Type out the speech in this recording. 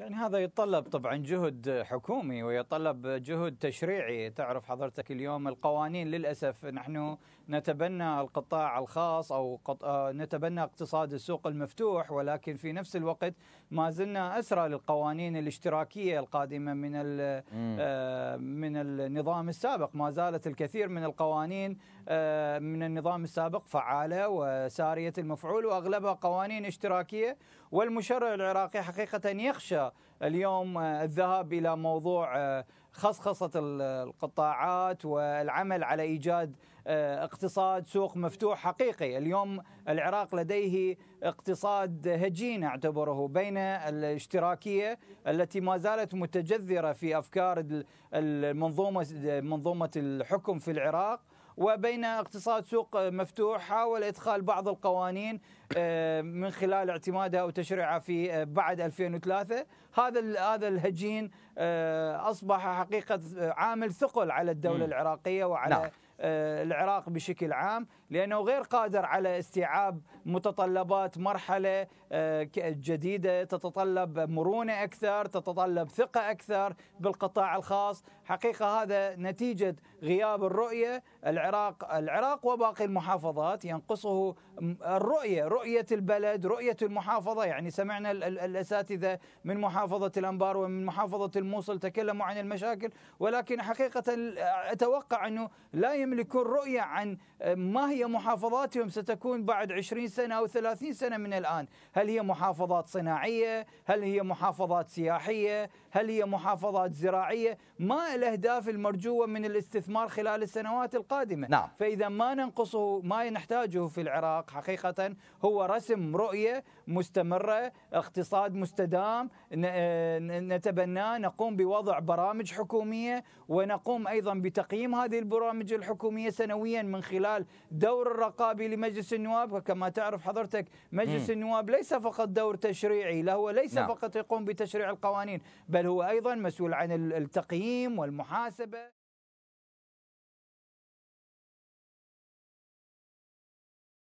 يعني هذا يتطلب طبعا جهد حكومي ويتطلب جهد تشريعي تعرف حضرتك اليوم القوانين للأسف نحن نتبنى القطاع الخاص أو آه، نتبنى اقتصاد السوق المفتوح ولكن في نفس الوقت ما زلنا أسرى للقوانين الاشتراكية القادمة من آه، من النظام السابق ما زالت الكثير من القوانين آه، من النظام السابق فعالة وسارية المفعول وأغلبها قوانين اشتراكية والمشرع العراقي حقيقة يخشى اليوم الذهاب إلى موضوع آه، خصخصة القطاعات والعمل على إيجاد آه، اقتصاد سوق مفتوح حقيقي اليوم العراق لديه اقتصاد هجين اعتبره بين الاشتراكية التي ما زالت متجذرة في أفكار المنظومة منظومة الحكم في العراق وبين اقتصاد سوق مفتوح حاول ادخال بعض القوانين آه، من خلال اعتمادها تشريعها في آه، بعد 2003 هذا هذا الهجين آه، اصبح حقيقه عامل ثقل على الدوله العراقيه وعلى نعم. آه، العراق بشكل عام لأنه غير قادر على استيعاب متطلبات مرحلة آه، جديدة تتطلب مرونة أكثر تتطلب ثقة أكثر بالقطاع الخاص حقيقة هذا نتيجة غياب الرؤية العراق العراق وباقي المحافظات ينقصه الرؤية رؤية البلد رؤية المحافظة يعني سمعنا الأساتذة من محافظة الأنبار ومن محافظة الموصل تكلموا عن المشاكل ولكن حقيقة أتوقع أنه لا يمكن يملكون رؤية عن آه، ما هي محافظاتهم ستكون بعد 20 سنة أو 30 سنة من الآن هل هي محافظات صناعية هل هي محافظات سياحية هل هي محافظات زراعية ما الأهداف المرجوة من الاستثمار خلال السنوات القادمة نعم. فإذا ما ننقصه ما نحتاجه في العراق حقيقة هو رسم رؤية مستمرة اقتصاد مستدام آه، نتبناه نقوم بوضع برامج حكومية ونقوم أيضا بتقييم هذه البرامج الحكومية الحكومية سنويا من خلال دور الرقابي لمجلس النواب وكما تعرف حضرتك مجلس م. النواب ليس فقط دور تشريعي لا هو ليس نعم. فقط يقوم بتشريع القوانين بل هو ايضا مسؤول عن التقييم والمحاسبه